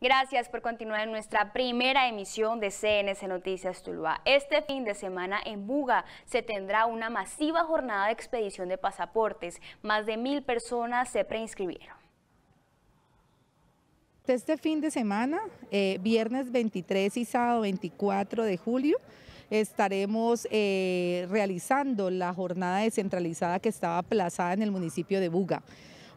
Gracias por continuar en nuestra primera emisión de CNC Noticias Tuluá. Este fin de semana en Buga se tendrá una masiva jornada de expedición de pasaportes. Más de mil personas se preinscribieron. Este fin de semana, eh, viernes 23 y sábado 24 de julio, estaremos eh, realizando la jornada descentralizada que estaba aplazada en el municipio de Buga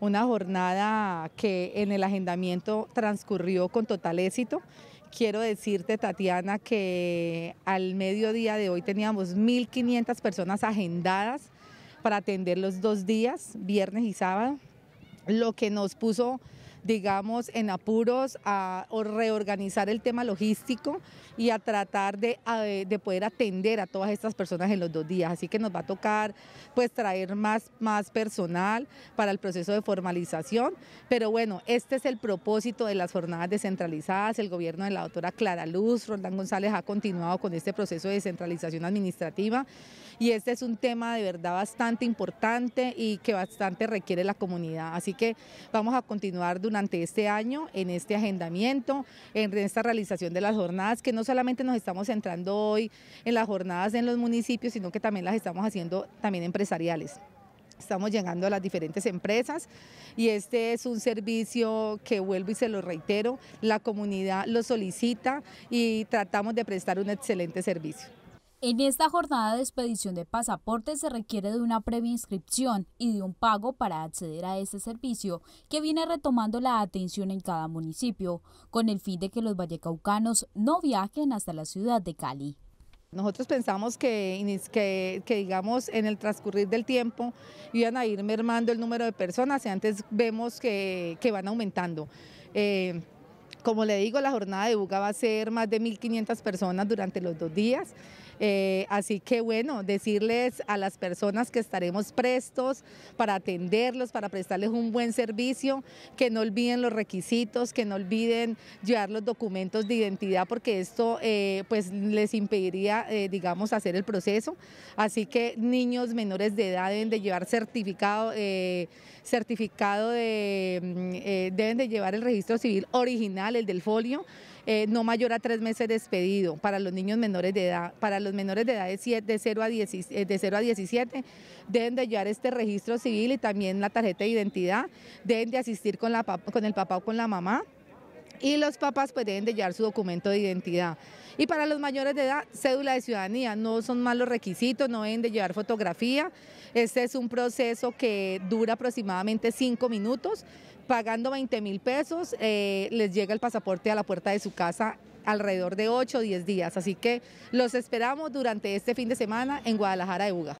una jornada que en el agendamiento transcurrió con total éxito. Quiero decirte, Tatiana, que al mediodía de hoy teníamos 1.500 personas agendadas para atender los dos días, viernes y sábado, lo que nos puso digamos, en apuros a, reorganizar el tema logístico y a tratar de, poder atender a todas estas personas en los dos días. Así que nos va a tocar pues traer más, más personal para el proceso de formalización, pero bueno, este es el propósito de las jornadas descentralizadas. El gobierno de la doctora Clara Luz, Roldán González, ha continuado con este proceso de descentralización administrativa y este es un tema de verdad bastante importante y que bastante requiere la comunidad. Así que vamos a continuar durante durante este año en este agendamiento, en esta realización de las jornadas, que no solamente nos estamos centrando hoy en las jornadas en los municipios, sino que también las estamos haciendo también empresariales. Estamos llegando a las diferentes empresas y este es un servicio que vuelvo y se lo reitero, la comunidad lo solicita y tratamos de prestar un excelente servicio. En esta jornada de expedición de pasaportes se requiere de una previa inscripción y de un pago para acceder a este servicio que viene retomando la atención en cada municipio, con el fin de que los vallecaucanos no viajen hasta la ciudad de Cali. Nosotros pensamos que, que, digamos, en el transcurrir del tiempo iban a ir mermando el número de personas y antes vemos que, van aumentando. Eh, como le digo, la jornada de buca va a ser más de 1.500 personas durante los dos días. Eh, así que bueno, decirles a las personas que estaremos prestos para atenderlos, para prestarles un buen servicio, que no olviden los requisitos, que no olviden llevar los documentos de identidad porque esto eh, pues les impediría, eh, digamos, hacer el proceso. Así que niños menores de edad deben de llevar certificado, certificado de, mm, deben de llevar el registro civil original el del folio, eh, no mayor a tres meses despedido para los niños menores de edad. Para los menores de edad de, 0, a 17 eh, deben de llevar este registro civil y también la tarjeta de identidad, deben de asistir con, la, con el papá o con la mamá y los papás pues deben de llevar su documento de identidad. Y para los mayores de edad, cédula de ciudadanía, no son malos requisitos, no deben de llevar fotografía. Este es un proceso que dura aproximadamente cinco minutos. Pagando 20 mil pesos, eh, les llega el pasaporte a la puerta de su casa alrededor de 8 o 10 días. Así que los esperamos durante este fin de semana en Guadalajara de Uga.